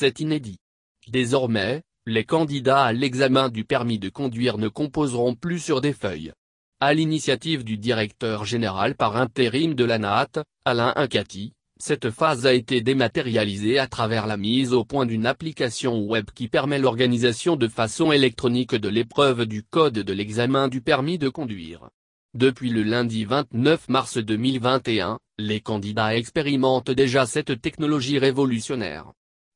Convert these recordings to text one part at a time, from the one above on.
C'est inédit. Désormais, les candidats à l'examen du permis de conduire ne composeront plus sur des feuilles. À l'initiative du directeur général par intérim de la NAT, Alain Incati, cette phase a été dématérialisée à travers la mise au point d'une application web qui permet l'organisation de façon électronique de l'épreuve du code de l'examen du permis de conduire. Depuis le lundi 29 mars 2021, les candidats expérimentent déjà cette technologie révolutionnaire.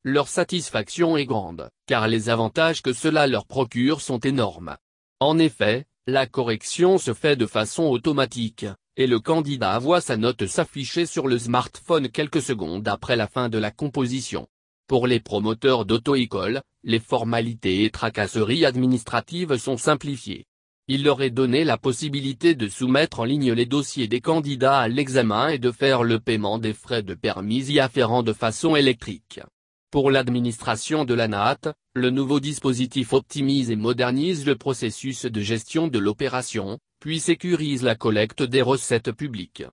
Leur satisfaction est grande, car les avantages que cela leur procure sont énormes. En effet, la correction se fait de façon automatique, et le candidat voit sa note s'afficher sur le smartphone quelques secondes après la fin de la composition. Pour les promoteurs d'auto-école, les formalités et tracasseries administratives sont simplifiées. Il leur est donné la possibilité de soumettre en ligne les dossiers des candidats à l'examen et de faire le paiement des frais de permis y afférents de façon électrique. Pour l'administration de la NAT, le nouveau dispositif optimise et modernise le processus de gestion de l'opération, puis sécurise la collecte des recettes publiques.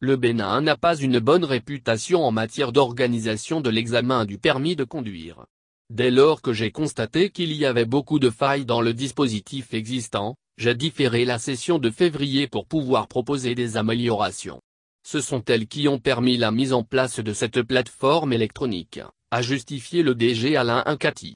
Le Bénin n'a pas une bonne réputation en matière d'organisation de l'examen du permis de conduire. Dès lors que j'ai constaté qu'il y avait beaucoup de failles dans le dispositif existant, j'ai différé la session de février pour pouvoir proposer des améliorations. Ce sont elles qui ont permis la mise en place de cette plateforme électronique, a justifié le DG Alain Incati.